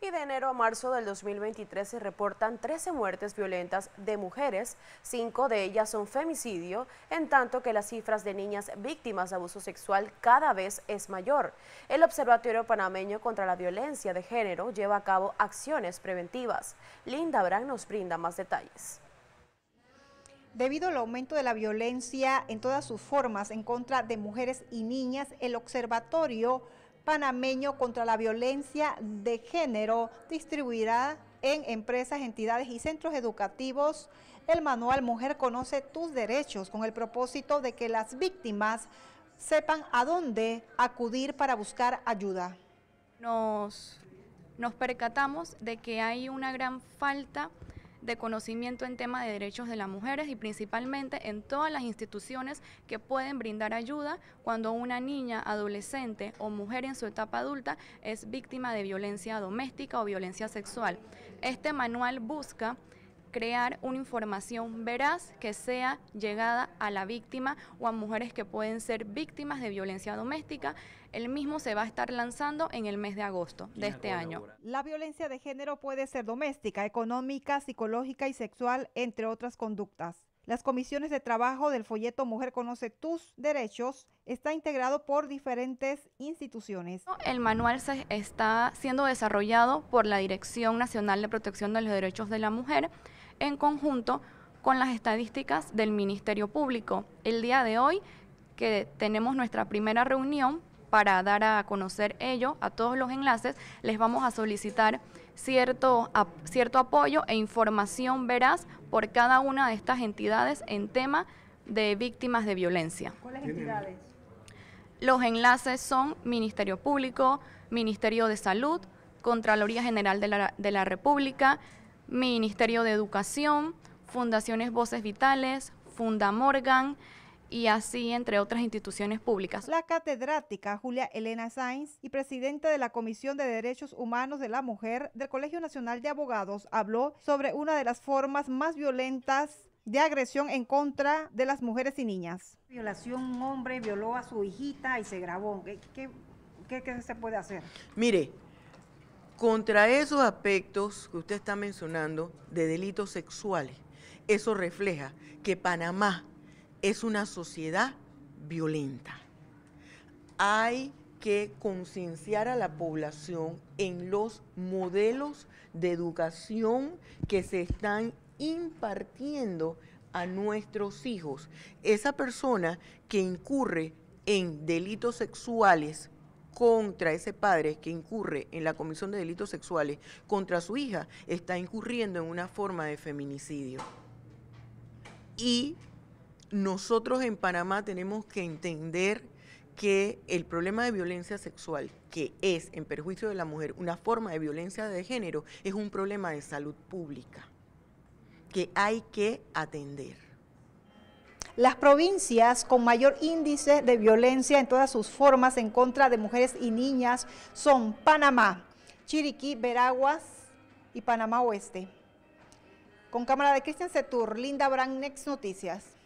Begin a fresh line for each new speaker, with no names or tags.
y de enero a marzo del 2023 se reportan 13 muertes violentas de mujeres, cinco de ellas son femicidio, en tanto que las cifras de niñas víctimas de abuso sexual cada vez es mayor. El Observatorio Panameño contra la Violencia de Género lleva a cabo acciones preventivas. Linda Brand nos brinda más detalles. Debido al aumento de la
violencia en todas sus formas en contra de mujeres y niñas, el observatorio panameño contra la violencia de género distribuirá en empresas, entidades y centros educativos el manual Mujer conoce tus derechos con el propósito de que las víctimas sepan a dónde acudir para buscar ayuda.
Nos, nos percatamos de que hay una gran falta de conocimiento en tema de derechos de las mujeres y principalmente en todas las instituciones que pueden brindar ayuda cuando una niña, adolescente o mujer en su etapa adulta es víctima de violencia doméstica o violencia sexual. Este manual busca crear una información veraz que sea llegada a la víctima o a mujeres que pueden ser víctimas de violencia doméstica. El mismo se va a estar lanzando en el mes de agosto de este año.
La violencia de género puede ser doméstica, económica, psicológica y sexual, entre otras conductas. Las comisiones de trabajo del folleto Mujer Conoce Tus Derechos está integrado por diferentes instituciones. El manual
se está siendo desarrollado por la Dirección Nacional de Protección de los Derechos de la Mujer en conjunto con las estadísticas del Ministerio Público. El día de hoy que tenemos nuestra primera reunión para dar a conocer ello a todos los enlaces, les vamos a solicitar cierto, cierto apoyo e información veraz por cada una de estas entidades en tema de víctimas de violencia. ¿Cuáles entidades? Los enlaces son Ministerio Público, Ministerio de Salud, Contraloría General de la, de la República, Ministerio de Educación, Fundaciones Voces Vitales, Funda Morgan y así entre otras instituciones públicas. La catedrática Julia
Elena Sainz y presidenta de la Comisión de Derechos Humanos de la Mujer del Colegio Nacional de Abogados habló sobre una de las formas más violentas de agresión en contra de las mujeres y niñas. Violación, un hombre violó a su hijita y se grabó. ¿Qué, qué se puede hacer? Mire,
contra esos aspectos que usted está mencionando de delitos sexuales. Eso refleja que Panamá es una sociedad violenta. Hay que concienciar a la población en los modelos de educación que se están impartiendo a nuestros hijos. Esa persona que incurre en delitos sexuales contra ese padre que incurre en la comisión de delitos sexuales contra su hija está incurriendo en una forma de feminicidio. Y nosotros en Panamá tenemos que entender que el problema de violencia sexual, que es en perjuicio de la mujer una forma de violencia de género, es un problema de salud pública que hay que atender
las provincias con mayor índice de violencia en todas sus formas en contra de mujeres y niñas son Panamá, Chiriquí, Veraguas y Panamá Oeste. Con cámara de Cristian Setur, Linda Brand, Next Noticias.